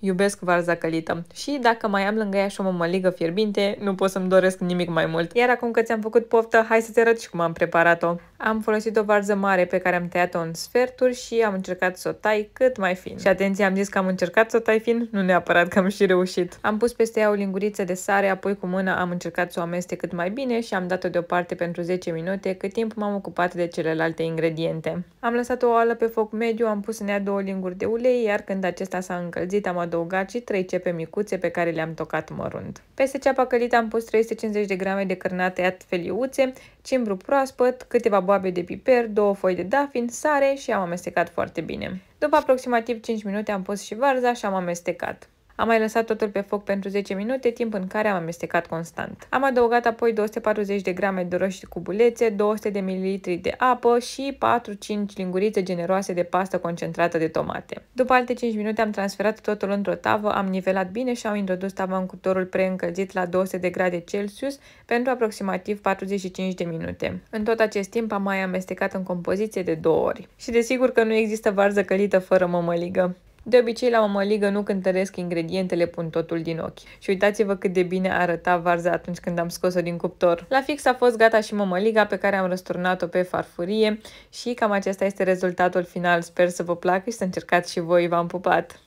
Iubesc varza călită și dacă mai am lângă ea și o mămăligă fierbinte, nu pot să-mi doresc nimic mai mult. Iar acum că ți-am făcut poftă, hai să-ți arăt și cum am preparat-o. Am folosit o varză mare pe care am tăiat-o în sferturi și am încercat să o tai cât mai fin. Și atenție, am zis că am încercat să o tai fin, nu neapărat că am și reușit. Am pus peste ea o linguriță de sare, apoi cu mâna am încercat să o amestec cât mai bine și am dat-o deoparte pentru 10 minute, cât timp m-am ocupat de celelalte ingrediente. Am lăsat o oală pe foc mediu, am pus în ea două linguri de ulei, iar când acesta s-a încălzit am adăugat și 3 cepe micuțe pe care le-am tocat mărunt. Peste ceapa călită am pus 350 de grame de cărnat tăiat feliuțe cimbru proaspăt, câteva boabe de piper, două foi de dafin, sare și am amestecat foarte bine. După aproximativ 5 minute am pus și varza și am amestecat. Am mai lăsat totul pe foc pentru 10 minute, timp în care am amestecat constant. Am adăugat apoi 240 de grame de roșii cubulețe, 200 de ml de apă și 4-5 lingurițe generoase de pastă concentrată de tomate. După alte 5 minute am transferat totul într-o tavă, am nivelat bine și am introdus tava în cuptorul preîncălzit la 200 de grade Celsius pentru aproximativ 45 de minute. În tot acest timp am mai amestecat în compoziție de două ori. Și desigur că nu există varză călită fără mămăligă. De obicei, la o măligă nu cântăresc ingredientele, pun totul din ochi. Și uitați-vă cât de bine arăta varza atunci când am scos-o din cuptor. La fix a fost gata și mămăliga pe care am răsturnat-o pe farfurie și cam acesta este rezultatul final. Sper să vă placă și să încercați și voi. V-am pupat!